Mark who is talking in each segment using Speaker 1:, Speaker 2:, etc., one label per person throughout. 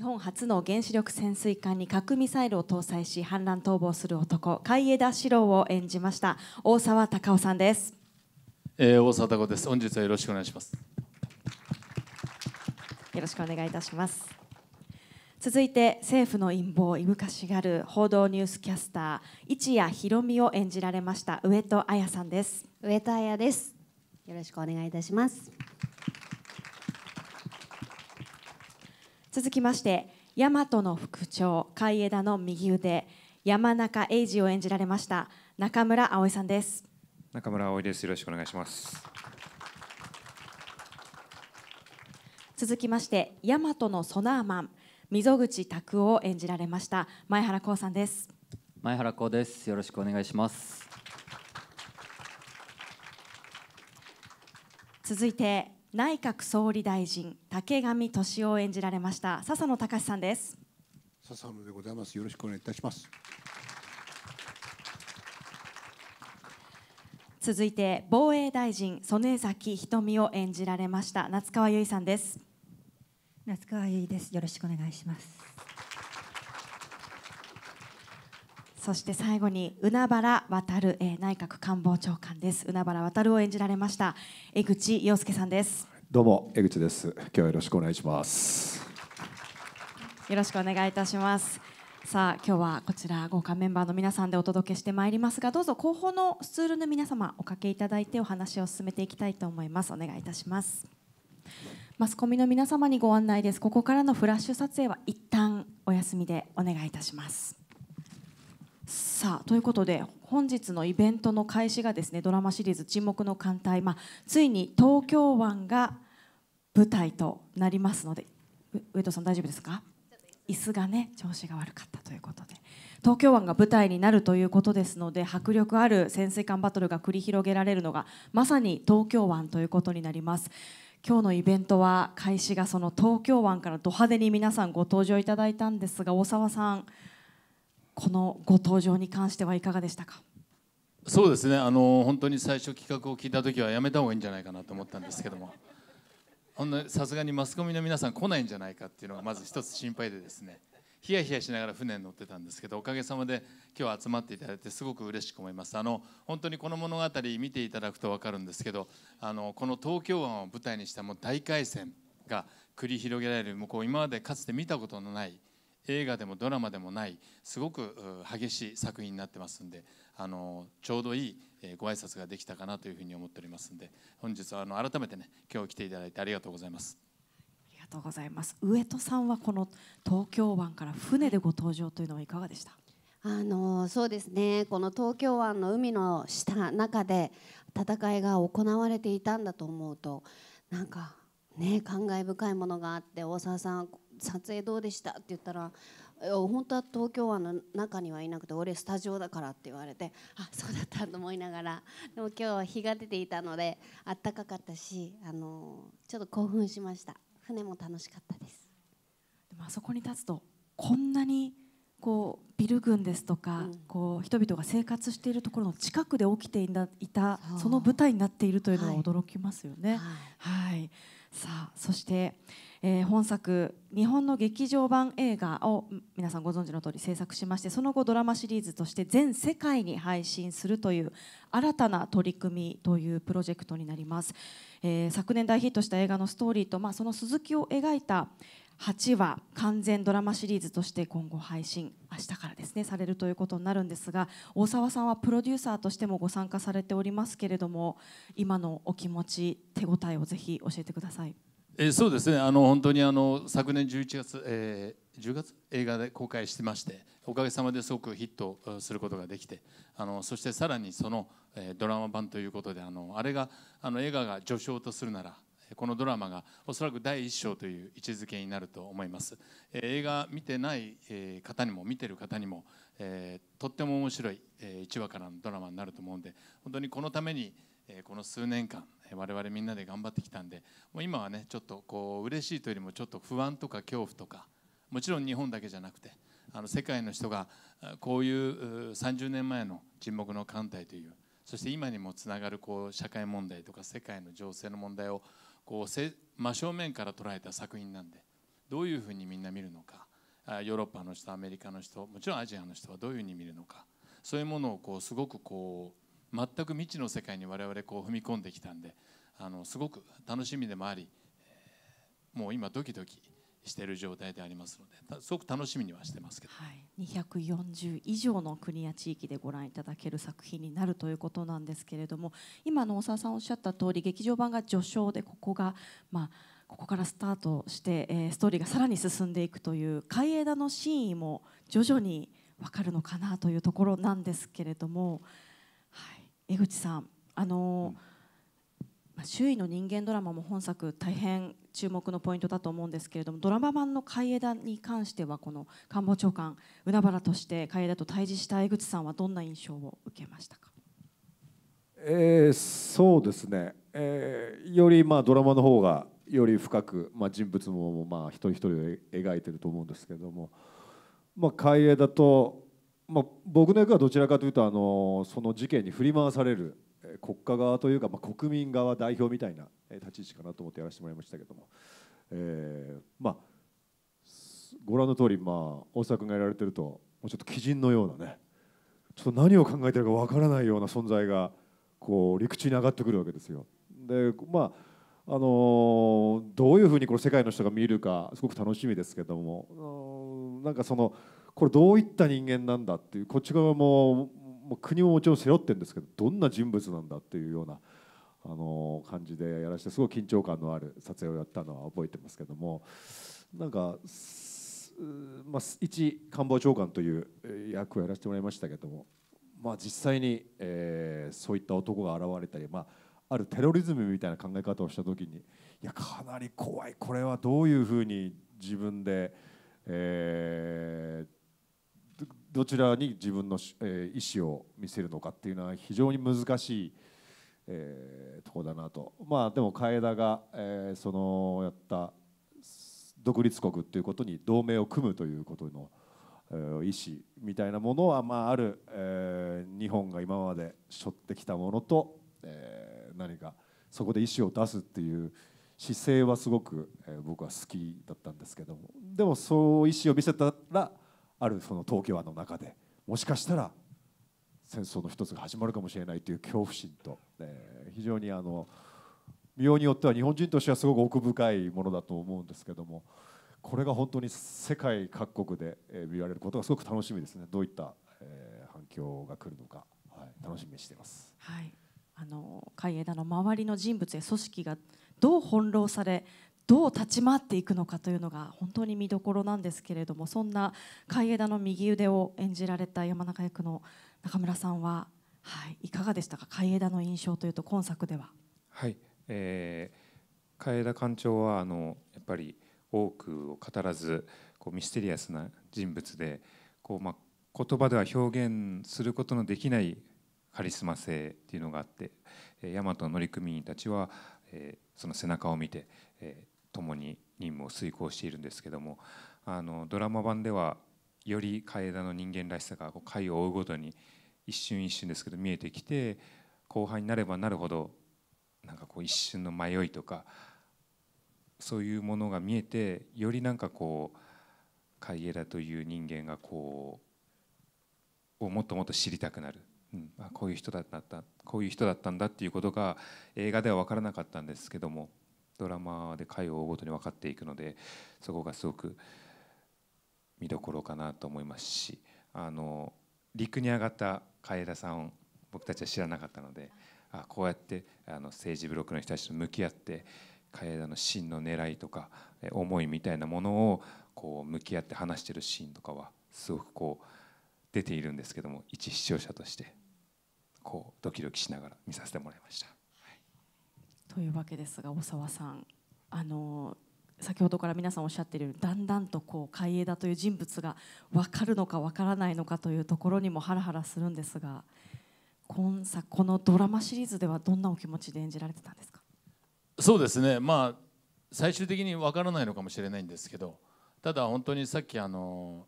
Speaker 1: 日本初の原子力潜水艦に核ミサイルを搭載し反乱逃亡する男海江田史郎を演じました大沢隆夫さんです、
Speaker 2: えー、大沢隆夫です本日はよろしくお願いします
Speaker 1: よろしくお願いいたします続いて政府の陰謀いぶかしがる報道ニュースキャスター一谷
Speaker 3: ひろみを演じられました上戸彩さんです上戸彩ですよろしくお願いいたします続きまし
Speaker 1: て大和の副長海江田の右腕山中英二を演じられました中村葵さんです
Speaker 4: 中村葵ですよろしくお願いします
Speaker 1: 続きまして大和のソナーマン溝口拓を演じられました前原光さんです
Speaker 5: 前原光ですよろしくお願いします
Speaker 1: 続いて内閣総理大臣竹上俊夫を演じられました笹野隆さんです
Speaker 6: 笹野でございますよろしくお願いいたします
Speaker 1: 続いて防衛大臣曽根崎瞳を演じられました夏川由衣さんです
Speaker 7: 夏川由衣ですよろしくお願いしますそして最後に
Speaker 1: 海原渡る、え内閣官房長官です海原渡を演じられました江口洋介さんです
Speaker 8: どうも江口です今日はよろしくお願いします
Speaker 1: よろしくお願いいたしますさあ今日はこちら豪華メンバーの皆さんでお届けしてまいりますがどうぞ後方のスツールの皆様おかけいただいてお話を進めていきたいと思いますお願いいたしますマスコミの皆様にご案内ですここからのフラッシュ撮影は一旦お休みでお願いいたしますさあということで本日のイベントの開始がですねドラマシリーズ「沈黙の艦隊」まあ、ついに東京湾が舞台となりますので上戸さん大丈夫ですか椅子がね調子が悪かったということで東京湾が舞台になるということですので迫力ある潜水艦バトルが繰り広げられるのがまさに東京湾ということになります。今日のイベントは開始がその東京湾からド派手に皆さんご登場いただいたんですが大沢さんこのご登場に関してはいかがで
Speaker 2: したかそうですねあの本当に最初企画を聞いた時はやめた方がいいんじゃないかなと思ったんですけどもさすがにマスコミの皆さん来ないんじゃないかっていうのがまず一つ心配でですねヒヤヒヤしながら船に乗ってたんですけどおかげさまで今日集まっていただいてすごく嬉しく思いますあの本当にこの物語見ていただくと分かるんですけどあのこの東京湾を舞台にしたもう大海戦が繰り広げられる向こう今までかつて見たことのない映画でもドラマでもないすごく激しい作品になってますんであのちょうどいいご挨拶ができたかなというふうに思っておりますんで本日はあの改めてね今日来ていただいてありがとうございます。
Speaker 1: ありがとうございます上戸さんはこの東京湾から船でご登場というのはいかがでした
Speaker 3: あのそうですねこの東京湾の海の下中で戦いが行われていたんだと思うとなんかね感慨深いものがあって大沢さん撮影どうでした?」って言ったら「本当は東京湾の中にはいなくて俺スタジオだから」って言われてあそうだったと思いながらでも今日は日が出ていたのであったかかったしあのちょっと興奮しました船も楽しかったですでもあそこ
Speaker 1: に立つとこんなにこうビル群ですとか、うん、こう人々が生活しているところの近くで起きていたその舞台になっているというのは驚きますよね。はい、はいさあそして、えー、本作日本の劇場版映画を皆さんご存知の通り制作しましてその後ドラマシリーズとして全世界に配信するという新たな取り組みというプロジェクトになります、えー、昨年大ヒットした映画のストーリーと、まあ、その続きを描いた8話完全ドラマシリーズとして今後配信明日からですねされるということになるんですが大沢さんはプロデューサーとしてもご参加されておりますけれども今のお気持ち手応えをぜひ教えてください。
Speaker 2: えそうですねあの本当にあの昨年11月、えー、10月映画で公開してましておかげさまですごくヒットすることができてあのそしてさらにその、えー、ドラマ版ということであのあれがあの映画が序章とするならこのドラマがおそらく第1章という位置づけになると思います、え映画見てない方にも見てる方にも、えとっても面白い1話からのドラマになると思うんで本当にこのためにこの数年間我々みんなで頑張ってきたんでもう今はねちょっとこう嬉しいというよりもちょっと不安とか恐怖とかもちろん日本だけじゃなくてあの世界の人がこういう30年前の沈黙の艦隊というそして今にもつながるこう社会問題とか世界の情勢の問題をこう真正面から捉えた作品なんでどういうふうにみんな見るのかヨーロッパの人アメリカの人もちろんアジアの人はどういうふうに見るのかそういうものをこうすごくこう全く未知の世界に我々こう踏み込んできたんであのすごく楽しみでもありもう今ドキドキしている状態でありますのですごく楽しみにはしてますけど、は
Speaker 1: い、240以上の国や地域でご覧いただける作品になるということなんですけれども今の大沢さんおっしゃった通り劇場版が序章でここがまあここからスタートして、えストーリーがさらに進んでいくという海江田の真意も徐々に分かるのかなというところなんですけれども、はい、江口さんあのうん、まあ、周囲の人間ドラマも本作大変注目のポイントだと思うんですけれどもドラマ版の海江田に関してはこの官房長官海原として海江田と対峙した江口さんはどんな印象を受けましたか、
Speaker 8: えー、そうですね、えー、よりまあドラマの方がより深く、まあ、人物もまあ一人一人を描いてると思うんですけれども、まあ、海江田と、まあ、僕の役はどちらかというとあのその事件に振り回される国家側というか、まあ、国民側代表みたいな立ち位置かなと思ってやらせてもらいましたけども、えー、まあご覧の通りまあ大阪君がやられてるともうちょっと鬼人のようなねちょっと何を考えてるかわからないような存在がこう陸地に上がってくるわけですよ。でまああのどういうふうにこれ世界の人が見るかすごく楽しみですけどもなんかそのこれどういった人間なんだっていうこっち側ももう国ももちろん背負ってるんですけどどんな人物なんだっていうようなあの感じでやらせてすごい緊張感のある撮影をやったのは覚えてますけどもなんか、まあ、一官房長官という役をやらせてもらいましたけども、まあ、実際に、えー、そういった男が現れたり、まあ、あるテロリズムみたいな考え方をした時にいやかなり怖いこれはどういうふうに自分で。えーどちらに自分の、意思を見せるのかっていうのは非常に難しい、えー、とこだなとまあでも楓が、えー、そのやった独立国っていうことに同盟を組むということの、えー、意思みたいなものは、まあ、ある、えー、日本が今まで背負ってきたものと、えー、何かそこで意思を出すっていう姿勢はすごく、えー、僕は好きだったんですけどもでもそう意思を見せたらあるその東京湾の中でもしかしたら戦争の一つが始まるかもしれないという恐怖心と、え非常にあの妙によっては日本人としてはすごく奥深いものだと思うんですけどもこれが本当に世界各国で見られることがすごく楽しみですねどういった、え反響が来るのか、はい、楽しみにしています。
Speaker 1: はいあの海江田の周りの人物や組織がどう翻弄されどう立ち回っていくのかというのが本当に見どころなんですけれどもそんな海江田の右腕を演じられた山中役の中村さんは、はい、いかがでしたか海江田の印象というと今作では。
Speaker 4: はい、えー、海江田館長はあのやっぱり多くを語らずこうミステリアスな人物でこう、まあ、言葉では表現することのできないカリスマ性っていうのがあって、え大和乗組員たちは、えー、その背中を見て、えー、共に任務を遂行しているんですけどもあのドラマ版ではより楓田の人間らしさがこう回を追うごとに一瞬一瞬ですけど見えてきて後輩になればなるほどなんかこう一瞬の迷いとかそういうものが見えてよりなんかこう海江田という人間がこうをもっともっと知りたくなる、うん、あこういう人だったこういう人だったんだっていうことが映画では分からなかったんですけどもドラマで回を追うごとに分かっていくのでそこがすごく見どころかなと思いますしあの陸に上がった楓田さんを僕たちは知らなかったのであこうやってあの政治ブロックの人たちと向き合って楓田の真の狙いとか思いみたいなものをこう向き合って話してるシーンとかはすごくこう出ているんですけども一視聴者としてこうドキドキしながら見させてもらいました。
Speaker 1: というわけですが小沢さんあの先ほどから皆さんおっしゃっているだんだんとこう海江田という人物が分かるのか分からないのかというところにもハラハラするんですが今作このドラマシリーズではどんなお気持ちで演じられてたんですか
Speaker 2: そうですねまあ最終的に分からないのかもしれないんですけどただ本当にさっきあの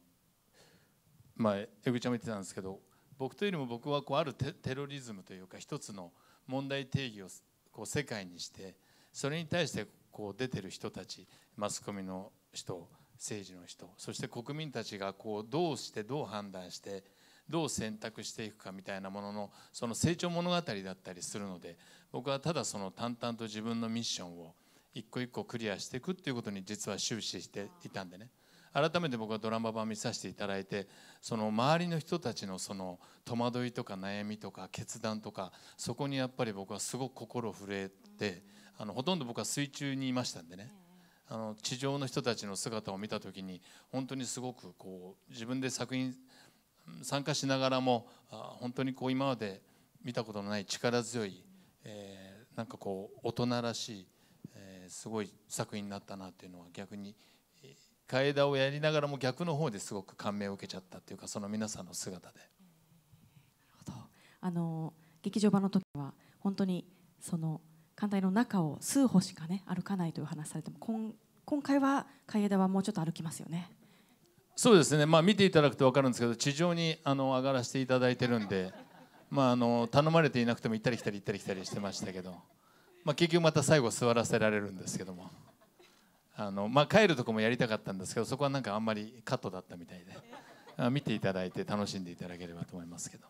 Speaker 2: まあ江口ちゃんも言ってたんですけど僕というよりも僕はこうあるテテロリズムというか一つの問題定義をこう世界にしてそれに対してこう出てる人たちマスコミの人政治の人そして国民たちがこうどうしてどう判断してどう選択していくかみたいなもののその成長物語だったりするので僕はただその淡々と自分のミッションを一個一個クリアしていくっていうことに実は終始していたんでね。改めて僕はドラマ版見させていただいてその周りの人たちのその戸惑いとか悩みとか決断とかそこにやっぱり僕はすごく心震えてあのほとんど僕は水中にいましたんでねあの地上の人たちの姿を見た時に本当にすごくこう自分で作品参加しながらも本当にこう今まで見たことのない力強い、えー、なんかこう大人らしい、えー、すごい作品になったなっていうのは逆に替え歌をやりながらも逆の方ですごく感銘を受けちゃったっていうかその皆さんの姿で。
Speaker 1: あの劇場版の時は本当にその艦隊の中を数歩しかね歩かないという話されても今今回はえ歌はもうちょっと歩きますよね。
Speaker 2: そうですね、まあ、見ていただくと分かるんですけど地上にあの上がらせていただいてるんで、まあ、あの頼まれていなくても行ったり来たり行ったり来たりしてましたけど、まあ、結局また最後座らせられるんですけども。あの、まあ、帰るとこもやりたかったんですけどそこはなんかあんまりカットだったみたいで見ていただいて楽しんでいただければと思いますけど。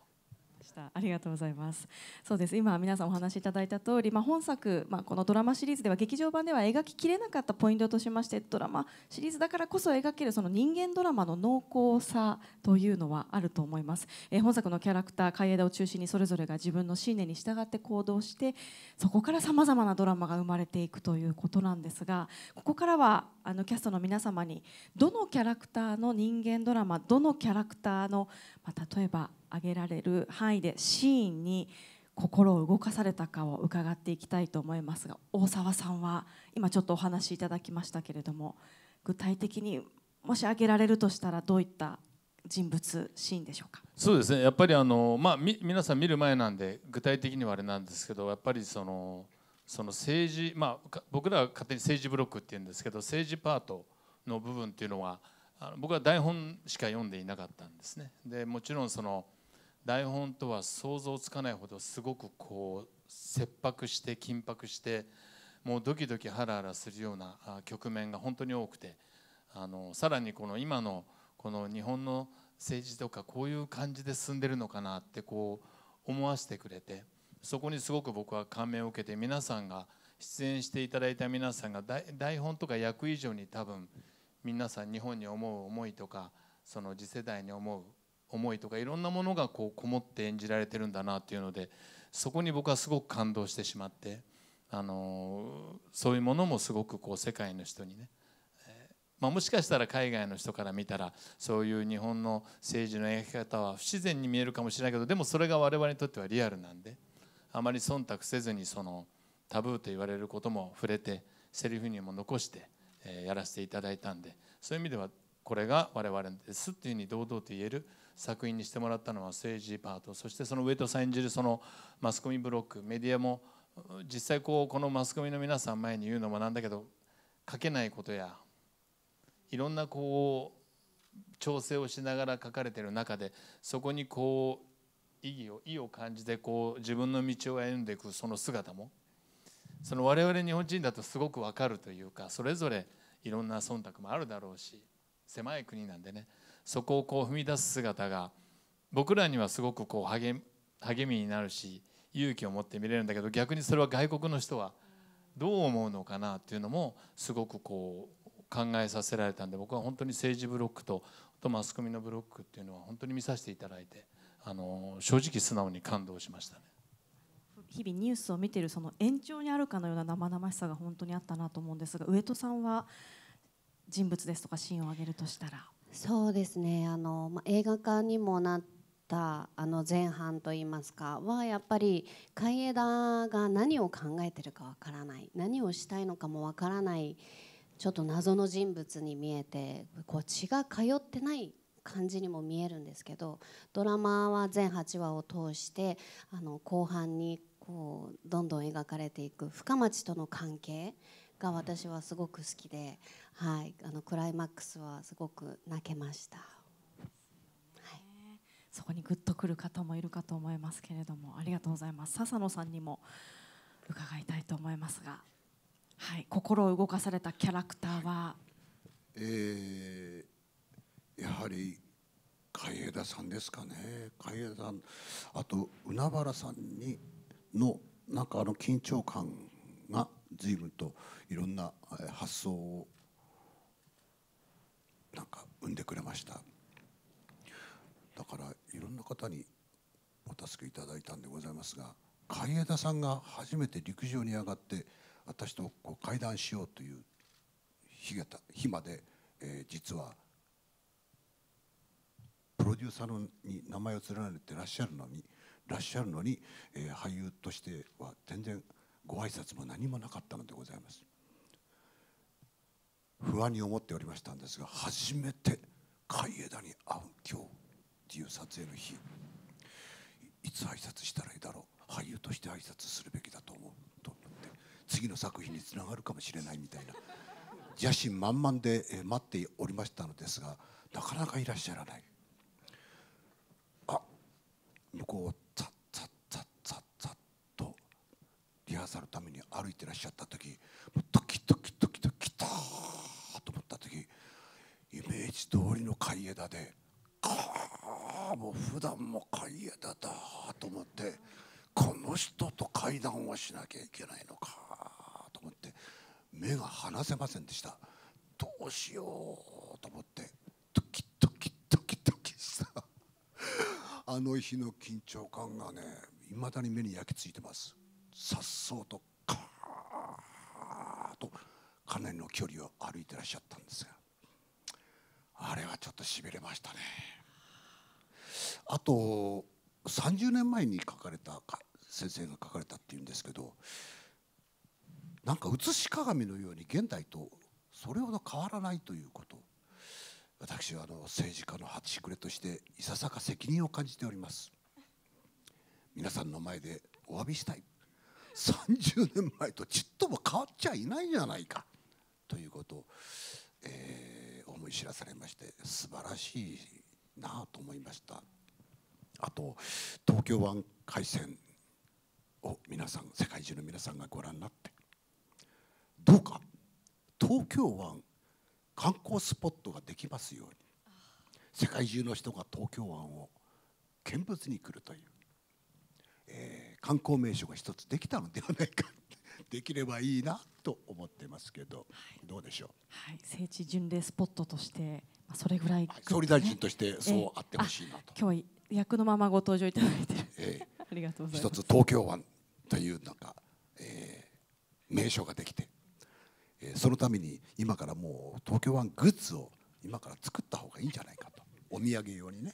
Speaker 1: したありがとうございますそうです今皆さんお話しいただいた通りまあ、本作まあ、このドラマシリーズでは劇場版では描ききれなかったポイントとしましてドラマシリーズだからこそ描けるその人間ドラマの濃厚さというのはあると思います、えー、本作のキャラクター海江田を中心にそれぞれが自分の信念に従って行動してそこからさまざまなドラマが生まれていくということなんですがここからはあのキャストの皆様にどのキャラクターの人間ドラマどのキャラクターの、まあ、例えば挙げられる範囲でシーンに心を動かされたかを伺っていきたいと思いますが大沢さんは今ちょっとお話しいただきましたけれども具体的にもし挙げられるとしたらどういった人物シーンでしょうか
Speaker 2: そうですねやっぱりあの、まあ、皆さん見る前なんで具体的にはあれなんですけどやっぱりそのその政治、まあ、僕らは勝手に政治ブロックっていうんですけど政治パートの部分っていうのはあの僕は台本しか読んでいなかったんですね。でもちろんその台本とは想像つかないほどすごくこう切迫して緊迫してもうドキドキハラハラするような局面が本当に多くてあのさらにこの今のこの日本の政治とかこういう感じで進んでるのかなってこう思わせてくれてそこにすごく僕は感銘を受けて皆さんが出演していただいた皆さんが台本とか役以上に多分皆さん日本に思う思いとかその次世代に思う思いとかいろんなものがこうこもって演じられてるんだなっていうのでそこに僕はすごく感動してしまってあのそういうものもすごくこう世界の人にね、まあ、もしかしたら海外の人から見たらそういう日本の政治の描き方は不自然に見えるかもしれないけどでもそれが我々にとってはリアルなんであまり忖度せずにそのタブーと言われることも触れてセリフにも残して、えやらせていただいたんでそういう意味ではこれが我々ですっていうふうに堂々と言える。作品にしてもらったのは政治パートそしてその上戸さん演じるそのマスコミブロックメディアも実際こうこのマスコミの皆さん前に言うのもなんだけど書けないことやいろんなこう調整をしながら書かれてる中でそこにこう意義を意を感じてこう自分の道を歩んでいくその姿もその我々日本人だとすごく分かるというかそれぞれいろんな忖度もあるだろうし狭い国なんでねそこをこう踏み出す姿が僕らにはすごくこう励励みになるし勇気を持って見れるんだけど逆にそれは外国の人はどう思うのかなっていうのもすごくこう考えさせられたんで僕は本当に政治ブロックととマスコミのブロックっていうのは本当に見させていただいてあの正直素直に感動しましたね。
Speaker 1: 日々ニュースを見ているその延長にあるかのような生々しさが本当にあったなと思うんですが上戸さんは人物ですとかシーンを挙げるとしたら
Speaker 3: そうですねあの、ま、映画化にもなったあの前半といいますかはやっぱり海江田が何を考えてるかわからない何をしたいのかもわからないちょっと謎の人物に見えてこう血が通ってない感じにも見えるんですけどドラマは全8話を通してあの後半にこうどんどん描かれていく深町との関係が私はすごく好きではい、あのクライマックスはすごく泣け
Speaker 1: ました、はい、そこにぐっとくる方もいるかと思いますけれどもありがとうございます笹野さんにも伺いたいと思いますが、はい、心を動かされたキャラクターは、
Speaker 6: えー、やはり海江田さんですかね海江田さんあと海原さんにのなんかあの緊張感が随分といろんな発想を生んでくれましただからいろんな方にお助けいただいたんでございますが海江田さんが初めて陸上に上がって私とこう会談しようという日がた日まで、えー、実はプロデューサーのに名前を連ねてらっしゃるのにらっしゃるのに、えー、俳優としては全然ご挨拶も何もなかったのでございます。不安に思っておりましたんですが初めて海枝に会う今日っていう撮影の日いつ挨拶したらいいだろう俳優として挨拶するべきだと思うと思って次の作品につながるかもしれないみたいな邪心満々で待っておりましたのですがなかなかいらっしゃらないあ向こうをザッザッザッザッザッとリハーサルのために歩いてらっしゃった時もうドキドキドキドキドと思った時イメージ通りの貝枝でかあもう普段も貝枝だと思ってこの人と階段をしなきゃいけないのかと思って目が離せませんでしたどうしようと思ってドキドキドキドキしたあの日の緊張感がねいまだに目に焼き付いてます。さっそうとかなりの距離を歩いてらっしゃったんですがあれはちょっとしびれましたねあと30年前に書かれた先生が書かれたっていうんですけどなんか写し鏡のように現代とそれほど変わらないということ私はあの政治家の初しくれとしていささか責任を感じております皆さんの前でお詫びしたい30年前とちっとも変わっちゃいないじゃないかということを、えー、思い知らされまして素晴らしいなあと思いましたあと東京湾海戦を皆さん世界中の皆さんがご覧になってどうか東京湾観光スポットができますように世界中の人が東京湾を見物に来るという、えー、観光名所が一つできたのではないかできればいいなと思ってますけど、はい、どうでしょう、
Speaker 1: はい、聖地巡礼スポットとして、まあ、それぐらい、ね、
Speaker 6: 総理大臣としてそうあってほしいなと、
Speaker 1: えー、今日役のままご登場いただいて、えー、ありがとうございま
Speaker 6: す一つ東京湾という中、んえー、名所ができて、えー、そのために今からもう東京湾グッズを今から作った方がいいんじゃないかとお土産用にね、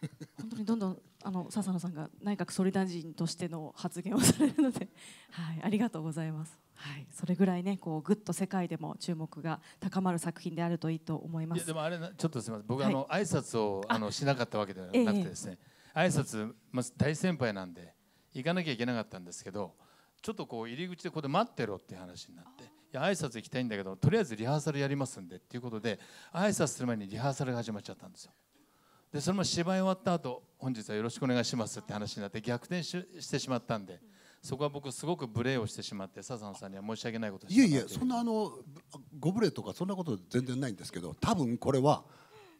Speaker 1: はい、本当にどんどんあの笹野さんが内閣総理大臣としての発言をされるので、はい、ありがとうございます。はい、それぐらいね、こうぐっと世界でも注目が高まる作品であるといいと思います。でも
Speaker 2: あれちょっとすみません、僕、はい、あの挨拶をあのしなかったわけではなくてですね、え挨拶まず大先輩なんで行かなきゃいけなかったんですけど、ちょっとこう入り口でここで待ってろっていう話になって。いや挨拶行きたいんだけどとりあえずリハーサルやりますんでっていうことで挨拶する前にリハーサルが始まっちゃったんですよ。でそれも芝居終わった後本日はよろしくお願いしますって話になって逆転してしまったんでそこは僕すごく無礼をしてしまってサザンさんには申し訳ないこといやいやそん
Speaker 6: なあのご無礼とかそんなこと全然ないんですけど多分これは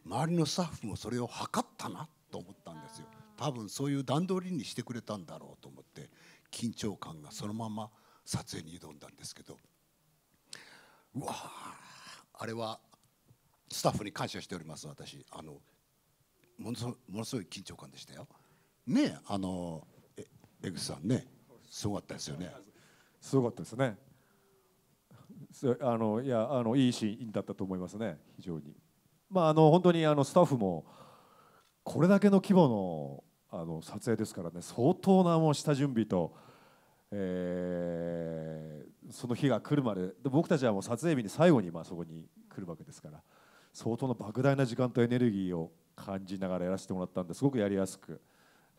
Speaker 6: 周りのスタッフもそれを測ったなと思ったんですよ多分そういう段取りにしてくれたんだろうと思って緊張感がそのまま撮影に挑んだんですけどうわあれはスタッフに感謝しております私あのものすものすごい緊張感でしたよ。ねあのえ江口さんねすごかったですよね。すごかったですね。
Speaker 8: あのいやあのいいシーンだったと思いますね非常に。まああの本当にあのスタッフもこれだけの規模のあの撮影ですからね相当なもう下準備と。えー、その日が来るまでで僕たちはもう撮影日に最後にまあそこに来るわけですから相当の莫大な時間とエネルギーを感じながらやらせてもらったんですごくやりやすく、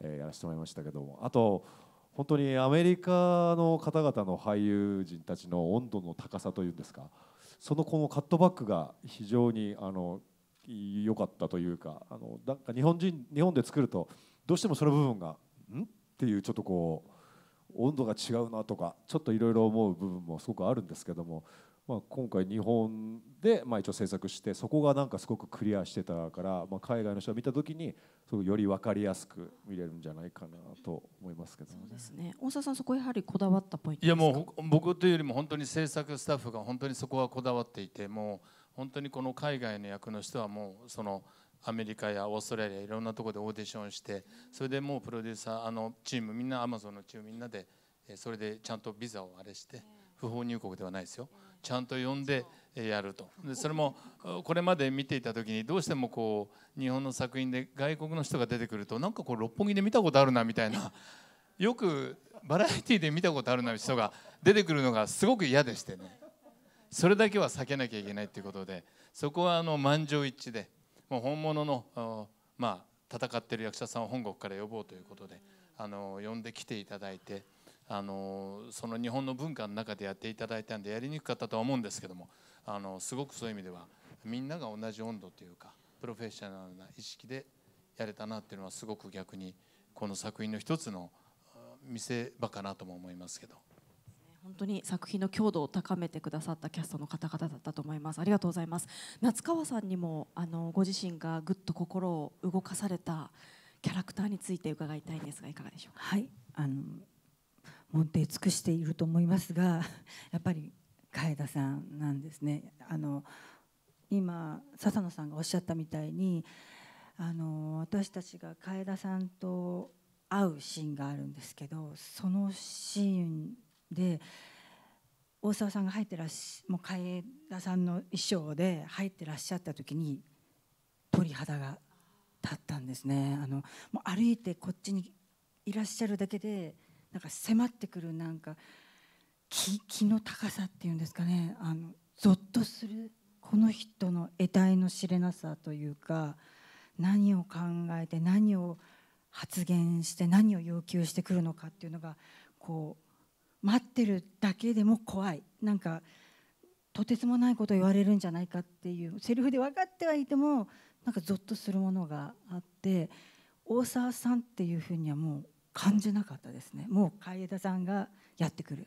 Speaker 8: えー、やらせてもらいましたけどもあと本当にアメリカの方々の俳優陣たちの温度の高さというんですかそのこのカットバックが非常にあの良かったというかあのなんか日本人日本で作るとどうしてもその部分がんっていうちょっとこう温度が違うなとかちょっといろいろ思う部分もすごくあるんですけどもまあ、今回日本でまあ一応制作してそこがなんかすごくクリアしてたから、まあ、海外の人が見た時にそうより分かりやすく見れるんじゃないかなと
Speaker 1: 思いますけど、ね、そうですね大沢さんそこやはりこだわったポイントいやも
Speaker 2: う僕というよりも本当に制作スタッフが本当にそこはこだわっていてもう本当にこの海外の役の人はもうそのアメリカやオーストラリアいろんなところでオーディションしてそれでもうプロデューサーあのチームみんなアマゾンのチームみんなでそれでちゃんとビザをあれして不法入国ではないですよ。ちゃんと呼んでやるとでそれもこれまで見ていた時にどうしてもこう日本の作品で外国の人が出てくるとなんかこう六本木で見たことあるなみたいな よくバラエティーで見たことあるな人が出てくるのがすごく嫌でしてねそれだけは避けなきゃいけないっていうことでそこはあの満場一致でもう本物のまあ戦ってる役者さんを本国から呼ぼうということであの呼んできていただいてあのその日本の文化の中でやっていただいたんでやりにくかったとは思うんですけどもあのすごくそういう意味ではみんなが同じ温度というかプロフェッショナルな意識でやれたなっていうのはすごく逆にこの作品の一つの見せ場かなとも思いますけど。
Speaker 1: 本当に作品の強度を高めてくださったキャストの方々だったと思いますありがとうございます夏川さんにもあのご自身がぐっと心を動かされたキャラクターについて伺いたいんですがいかがでしょう
Speaker 7: かはいあの本当尽くしていると思いますが やっぱり楓田さんなんですね。あの今笹野さんがおっしゃったみたいにあの私たちが楓田さんと会うシーンがあるんですけどそのシーンで大沢さんが入ってらっしもう楓田さんの衣装で入ってらっしゃった時に鳥肌が立ったんですねあのもう歩いてこっちにいらっしゃるだけでなんか迫ってくるなんか気気の高さっていうんですかねあのゾッとするこの人の得体の知れなさというか何を考えて何を発言して何を要求してくるのかっていうのがこう待ってるだけでも怖いなんかとてつもないことを言われるんじゃないかっていうセリフで分かってはいてもなんかゾッとするものがあって大沢さんっていうふうにはもう感じなかったですねもう海江田さんがやってくるっ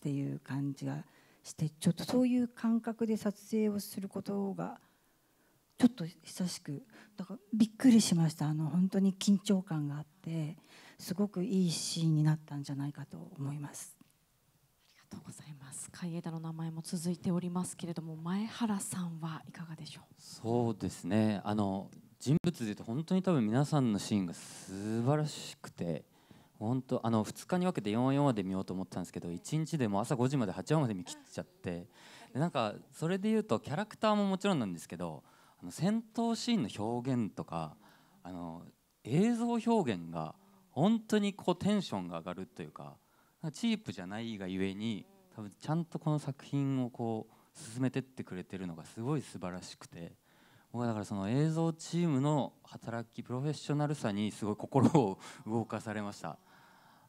Speaker 7: ていう感じがしてちょっとそういう感覚で撮影をすることがちょっと久しくだからびっくりしましたあの本当に緊張感があってすごくいいシーンになったんじゃないかと思います。あ
Speaker 1: りがとうございます海江田の名前も続いておりますけれども前原さんはいかがでしょう
Speaker 5: そうですねあの人物でいうと本当に多分皆さんのシーンが素晴らしくて本当あの2日に分けて4 4話で見ようと思ったんですけど1日でも朝5時まで8話まで見切っちゃってでなんかそれでいうとキャラクターももちろんなんですけどあの戦闘シーンの表現とかあの映像表現が本当にこうテンションが上がるというかチープじゃないがゆえに多分ちゃんとこの作品をこう進めてってくれてるのがすごい素晴らしくて僕はだからその映像チームの働きプロフェッショナルさにすごい心を動かされました。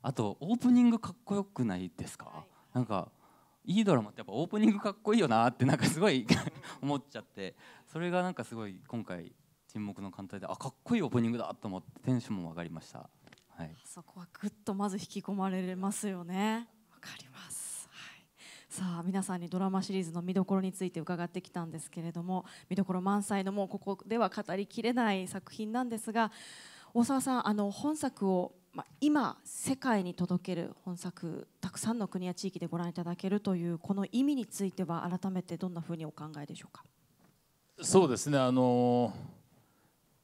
Speaker 5: あとオープニングかっこよくないですか、はい、なんかいいドラマってやっぱオープニングかっこいいよなってなんかすごい 思っちゃってそれがなんかすごい今回「沈黙の艦隊で」であかっこいいオープニングだと思ってテンションも上がりました、はい、そこは
Speaker 1: ぐっとまず引き込まれますよねわかります、はい、さあ皆さんにドラマシリーズの見どころについて伺ってきたんですけれども見どころ満載のもうここでは語りきれない作品なんですが大沢さんあの本作をまあ、今世界に届ける本作たくさんの国や地域でご覧いただけるというこの意味については改めてどんなふうにお考えでしょうか
Speaker 2: そうですねあの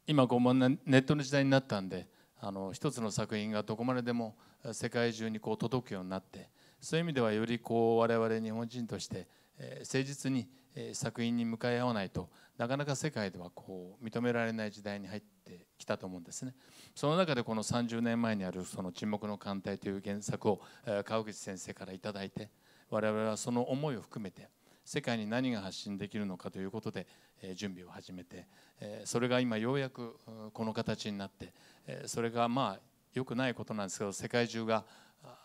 Speaker 2: 今こうネットの時代になったんであの一つの作品がどこまででも世界中にこう届くようになってそういう意味ではよりこう我々日本人として、え誠実に作品に向かい合わないとなかなか世界ではこう認められない時代に入ってってきたと思うんですねその中でこの30年前にあるその沈黙の艦隊という原作を川口先生から頂いて我々はその思いを含めて世界に何が発信できるのかということで準備を始めてそれが今ようやくこの形になってそれがまあ良くないことなんですけど世界中が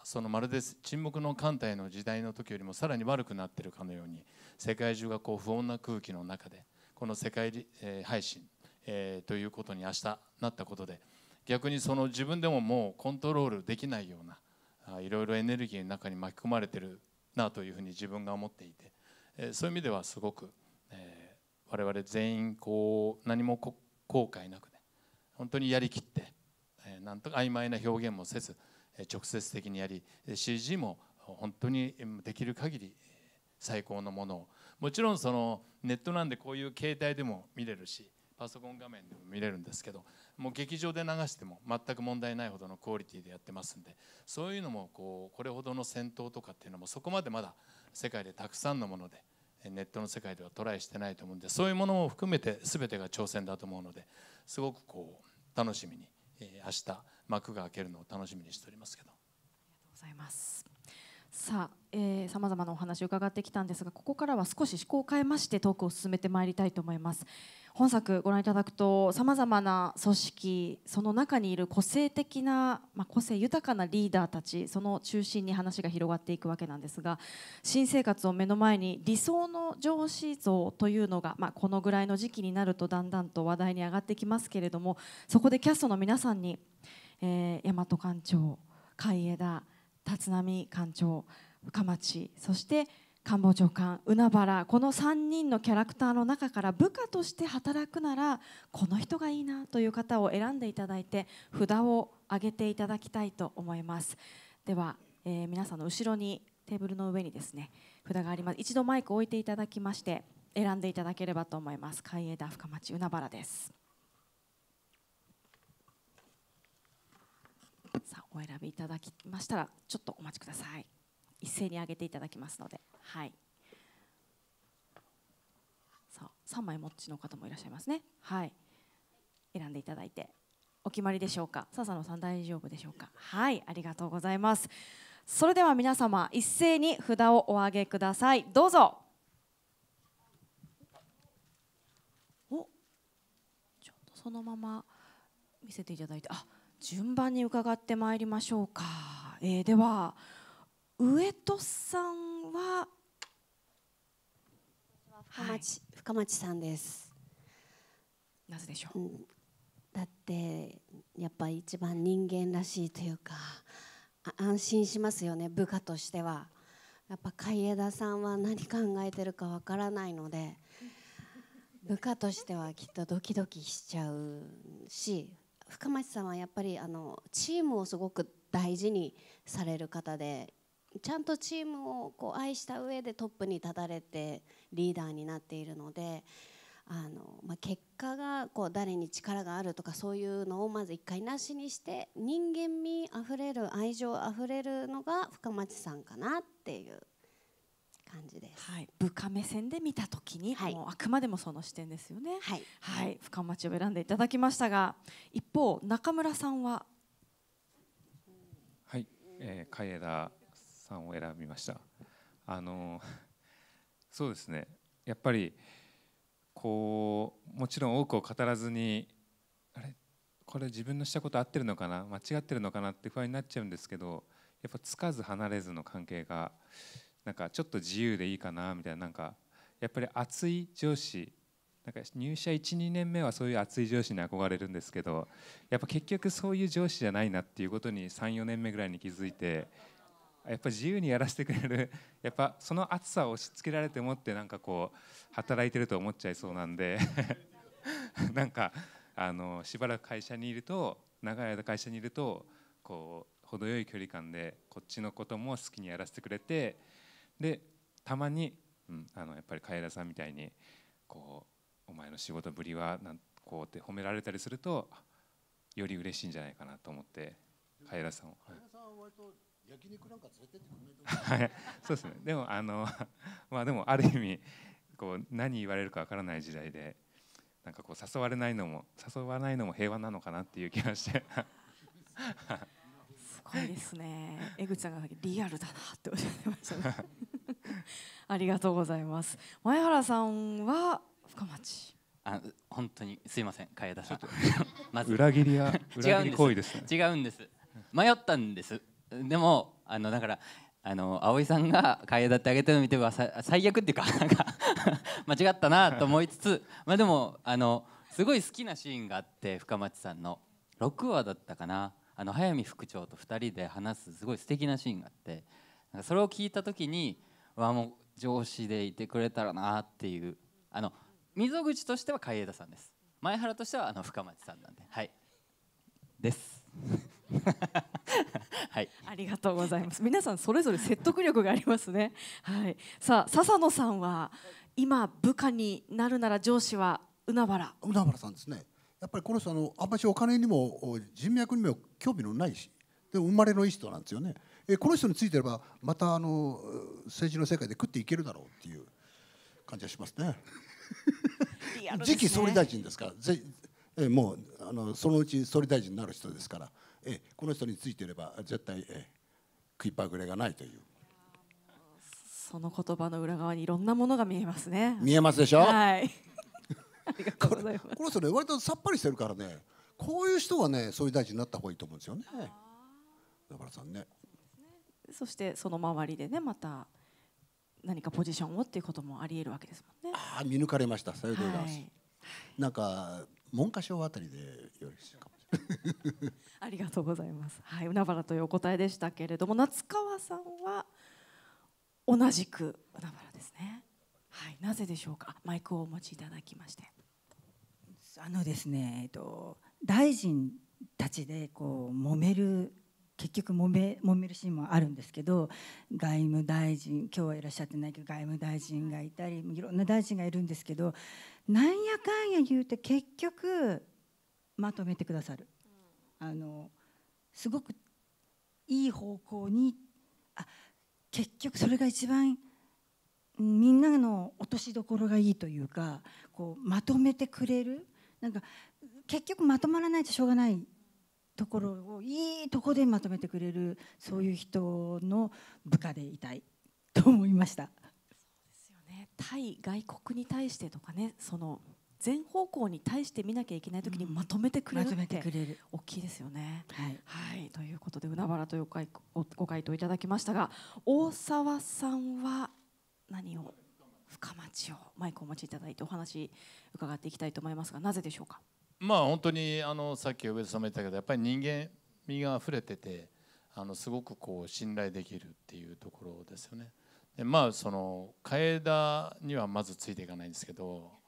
Speaker 2: そのまるで沈黙の艦隊の時代の時よりもさらに悪くなってるかのように世界中がこう不穏な空気の中でこの世界配信えー、ということに明日なったことで逆にその自分でももうコントロールできないようないろいろエネルギーの中に巻き込まれてるなというふうに自分が思っていて、えー、そういう意味ではすごく、えー、我々全員こう何も後悔なくね本当にやりきって、えー、なんとか曖昧な表現もせず、え直接的にやり CG も本当にできる限り最高のものをもちろんそのネットなんでこういう携帯でも見れるしパソコン画面でも見れるんですけどもう劇場で流しても全く問題ないほどのクオリティでやってますんでそういうのもこうこれほどの戦闘とかっていうのもそこまでまだ世界でたくさんのものでネットの世界ではトライしてないと思うんでそういうものも含めて全てが挑戦だと思うのですごくこう楽しみに明日幕が開けるのを楽しみにしておりますけど。
Speaker 1: ありがとうございますさあさまざまなお話を伺ってきたんですがここからは少し思考を変えましてトークを進めてまいりたいと思います。本作ご覧いただくとさまざまな組織その中にいる個性的な、まあ、個性豊かなリーダーたちその中心に話が広がっていくわけなんですが新生活を目の前に理想の上司像というのが、まあ、このぐらいの時期になるとだんだんと話題に上がってきますけれどもそこでキャストの皆さんに、えー、大和館長海江田立浪館長深町そして官房長官海原この3人のキャラクターの中から部下として働くならこの人がいいなという方を選んでいただいて札を上げていただきたいと思いますでは、えー、皆さんの後ろにテーブルの上にですね札があります一度マイクを置いていただきまして選んでいただければと思います海江田深町海原ですさあお選びいただきましたらちょっとお待ちください一斉に上げていただきますので、はい、さあ3枚持ちの方もいらっしゃいますね、はい、選んでいただいてお決まりでしょうか笹野さん大丈夫でしょうかはいありがとうございますそれでは皆様一斉に札をお上げくださいどうぞおちょっとそのまま見せていただいてあ順番に伺ってまいりましょう
Speaker 3: か、えー、では、うん上戸さんは深町はい、深町さんですなぜでしょう、うん、だってやっぱ一番人間らしいというか安心しますよね部下としてはやっぱ海江田さんは何考えてるかわからないので 部下としてはきっとドキドキしちゃうし深町さんはやっぱりあのチームをすごく大事にされる方でちゃんとチームをこう愛した上でトップに立たれてリーダーになっているのであの、まあ、結果がこう誰に力があるとかそういうのをまず一回なしにして人間味あふれる愛情あふれるのが深町さんかなっていう感じです、はい、部下目線で見たときに、はい、もうあくまでもその視点ですよね、はい、はい、深町
Speaker 1: を選んでいただきましたが一方中村さんは
Speaker 4: はい、えー、海江田さんを選びましたあのそうですねやっぱりこうもちろん多くを語らずにあれこれ自分のしたこと合ってるのかな間違ってるのかなって不安になっちゃうんですけどやっぱつかず離れずの関係がなんかちょっと自由でいいかなみたいななんかやっぱり熱い上司なんか入社12年目はそういう熱い上司に憧れるんですけどやっぱ結局そういう上司じゃないなっていうことに34年目ぐらいに気づいてやっぱ自由にやらせてくれる やっぱその熱さを押し付けられてもってなんかこう働いてると思っちゃいそうなんで なんかあのしばらく会社にいると長い間会社にいるとこう程よい距離感でこっちのことも好きにやらせてくれてでたまに、うん、あのやっぱり楓さんみたいにこうお前の仕事ぶりはなんこうって褒められたりするとより嬉しいんじゃないかなと思ってカエさんを。
Speaker 6: 焼肉なんか連れてってく
Speaker 4: れないとそうですねでもあの まあでもある意味こう何言われるかわからない時代でなんかこう誘われないのも誘わないのも平和なのかなっていう気がしてす
Speaker 3: ごい
Speaker 1: ですね江口さんがリアルだなっておっしゃってましたね ありがとうございます前原さんは深
Speaker 5: 町あ本当にすいません楓田さんまず裏切りは裏切り行為です、ね、違うんです迷ったんですでもあのだからあの葵さんが替えだってあげてるの見ては最悪っていうかなんか 間違ったなと思いつつ まあでもあのすごい好きなシーンがあって深町さんの6話だったかなあの早見副長と2人で話すすごい素敵なシーンがあってなんかそれを聞いた時にわもう上司でいてくれたらなっていうあの溝口としては海江田さんです前原としてはあの深町さんなんではいです。
Speaker 1: はい、ありがとうございます。皆さんそれぞれ説得力がありますね。はい。さあ笹野さんは今部下になるなら上司は海原。
Speaker 6: 海原さんですね。やっぱりこの人あのあんまりお金にも人脈にも興味のないし、で生まれのいい人なんですよね。えこの人についてればまたあの政治の世界で食っていけるだろうっていう感じがしますね。
Speaker 3: すね次期総理大臣
Speaker 6: ですから、ぜえもうあのそのうち総理大臣になる人ですから。えこの人についていれば絶対、え食いっぱぐれがないという
Speaker 1: その言葉の裏側にいろんなものが見えますね見えますでしょはい
Speaker 6: これがとこの人ね割とさっぱりしてるからねこういう人はね総理大臣になった方がいいと思うんですよねだからさんね
Speaker 1: そしてその周りでねまた何かポジションをっていうこともあり得るわけですもん
Speaker 6: ね。ああ見抜かれました。そようでございます。はい、なんか文科省あたりでよろしいか
Speaker 2: ありがと
Speaker 1: うございます。はい、海原というお答えでしたけれども、夏川さんは同じく海原ですね。はい、なぜでしょうか。マイクをお持ちいただきまして。
Speaker 7: あのですね、えっと大臣たちでこう揉める結局揉め揉めるシーンもあるんですけど外務大臣今日はいらっしゃってないけど外務大臣がいたりいろんな大臣がいるんですけどなんやかんや言うて結局まとめてくださるあのすごくいい方向にあ結局それが一番みんなの落としどころがいいというかこうまとめてくれるなんか結局まとまらないとしょうがないところをいいとこでまとめてくれるそういう人の部下でいたいと思いました。そうで
Speaker 1: すよね対外国に対してとかねその全方向に対して見なきゃいけない時にまとめてくれるって大きいですよね。はい、はい、ということで海原というご回答いただきましたが大沢さんは何を深町をマイクをお持ちいただいてお話伺っていきたいと思いますがなぜでしょうか
Speaker 2: まあ本当にあのさっき上田さんも言ったけどやっぱり人間味が溢れててあのすごくこう信頼できるっていうところですよね。でまあそのえ田にはまずついていかないんですけど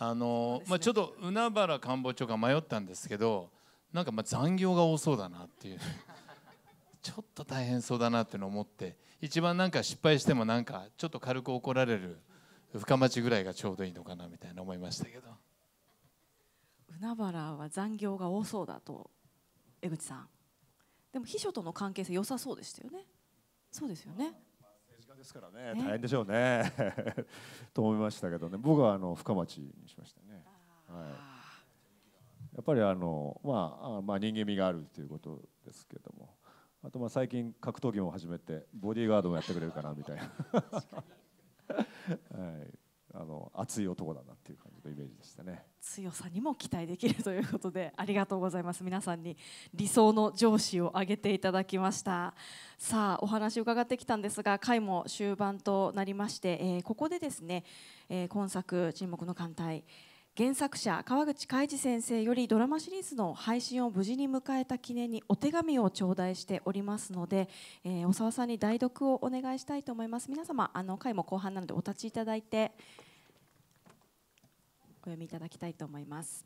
Speaker 2: あの、ね、まあ、ちょっと海原官房長官迷ったんですけどなんかまあ残業が多そうだなっていう ちょっと大変そうだなっていうのを思って一番なんか失敗してもなんかちょっと軽く怒られる深町ぐらいがちょうどいいのかなみたいな思いましたけど
Speaker 1: 海原は残業が多そうだと江口さんでも秘書との関係性良さそうでしたよねそうですよね
Speaker 8: ですからね大変でしょうね と思いましたけどね僕はあの深町にしましたね。はい、やっぱりあの、まあ、まあ人間味があるということですけどもあとまあ最近格闘技も始めてボディーガードもやってくれるかなみたいな はい、あの熱い男だなっていう感じのイメージでしたね
Speaker 1: 強さにも期待できるということでありがとうございます皆さんに理想の上司を挙げていただきましたさあお話伺ってきたんですが回も終盤となりまして、えー、ここでですね、えー、今作「沈黙の艦隊」原作者川口海二先生よりドラマシリーズの配信を無事に迎えた記念にお手紙を頂戴しておりますので、えー、小沢さんに代読をお願いしたいと思います皆様あの回も後半なのでお立ちいただいて読みいただきたいと思います。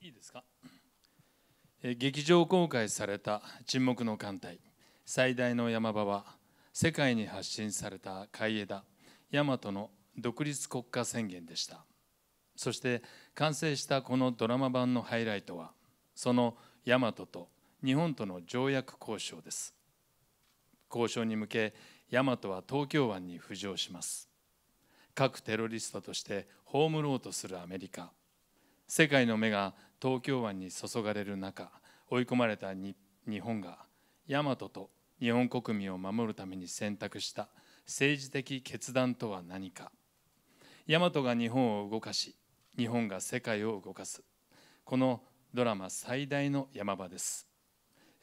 Speaker 2: いいですか劇場公開された「沈黙の艦隊」最大の山場は世界に発信された海江田大和の独立国家宣言でしたそして完成したこのドラマ版のハイライトはその大和と日本との条約交渉です交渉に向けヤマトは東京湾に浮上します各テロリストとして葬ろうとするアメリカ世界の目が東京湾に注がれる中追い込まれた日本がヤマトと日本国民を守るために選択した政治的決断とは何かヤマトが日本を動かし日本が世界を動かすこのドラマ最大の山場です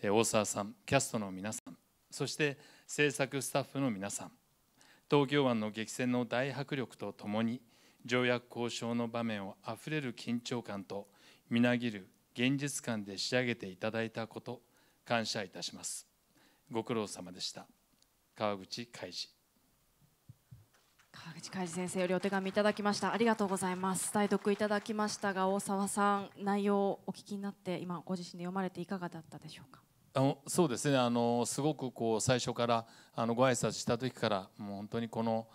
Speaker 2: 大沢さんキャストの皆さんそして制作スタッフの皆さん東京湾の激戦の大迫力とともに条約交渉の場面をあふれる緊張感とみなぎる現実感で仕上げていただいたこと感謝いたしますご苦労様でした川口海事川口
Speaker 1: 海事先生よりお手紙いただきましたありがとうございます代読いただきましたが大沢さん内容をお聞きになって今ご自身で読まれていかがだったでしょうか
Speaker 2: あのそうですねあのすごくこう最初からあのご挨拶した時からもう本当にこの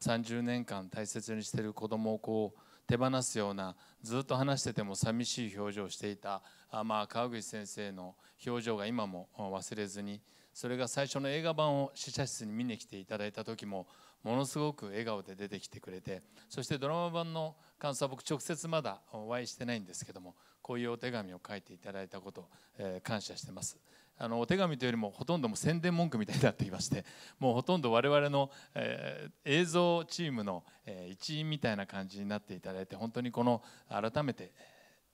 Speaker 2: 30年間大切にしている子供をこう手放すようなずっと話してても寂しい表情をしていたあ、まあ、川口先生の表情が今も忘れずにそれが最初の映画版を試写室に見に来ていただいた時もものすごく笑顔で出てきてくれてそしてドラマ版の感想は僕直接まだお会いしてないんですけどもこういうお手紙を書いていただいたことを、えー、感謝してます。あのお手紙というよりもほとんども宣伝文句みたいになっていましてもうほとんど我々の、えー、映像チームの、えー、一員みたいな感じになっていただいて本当にこの改めて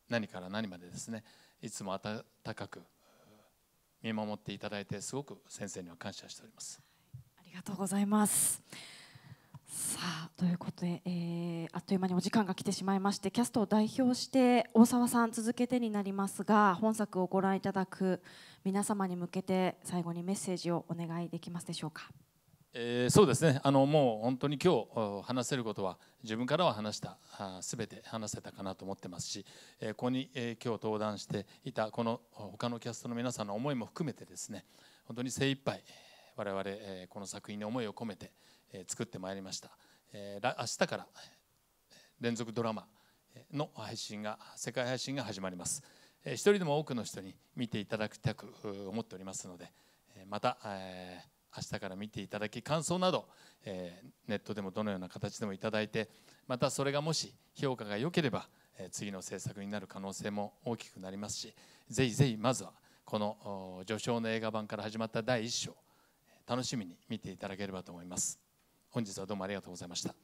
Speaker 2: 何から何までですねいつも温かく見守っていただいてすごく先生には感謝しております。
Speaker 1: ありがとうございます。さあということで、えー、あっという間にお時間が来てしまいましてキャストを代表して大沢さん続けてになりますが本作をご覧いただく皆様に向けて最後にメッセージをお願いできますでしょうか。
Speaker 2: えー、そうですねあのもう本当に今日話せることは自分からは話したすべて話せたかなと思ってますし、えー、ここに、えー、今日登壇していたこの他のキャストの皆さんの思いも含めてですね本当に精一杯我々、えー、この作品に思いを込めて、作ってまいりました明日から連続ドラマの配信が世界配信が始まります一人でも多くの人に見ていただきたく思っておりますのでまた明日から見ていただき感想などネットでもどのような形でもいただいてまたそれがもし評価が良ければ次の制作になる可能性も大きくなりますしぜひぜひまずはこの序章の映画版から始まった第1章楽しみに見ていただければと思います。本日はどうもありがとうございました。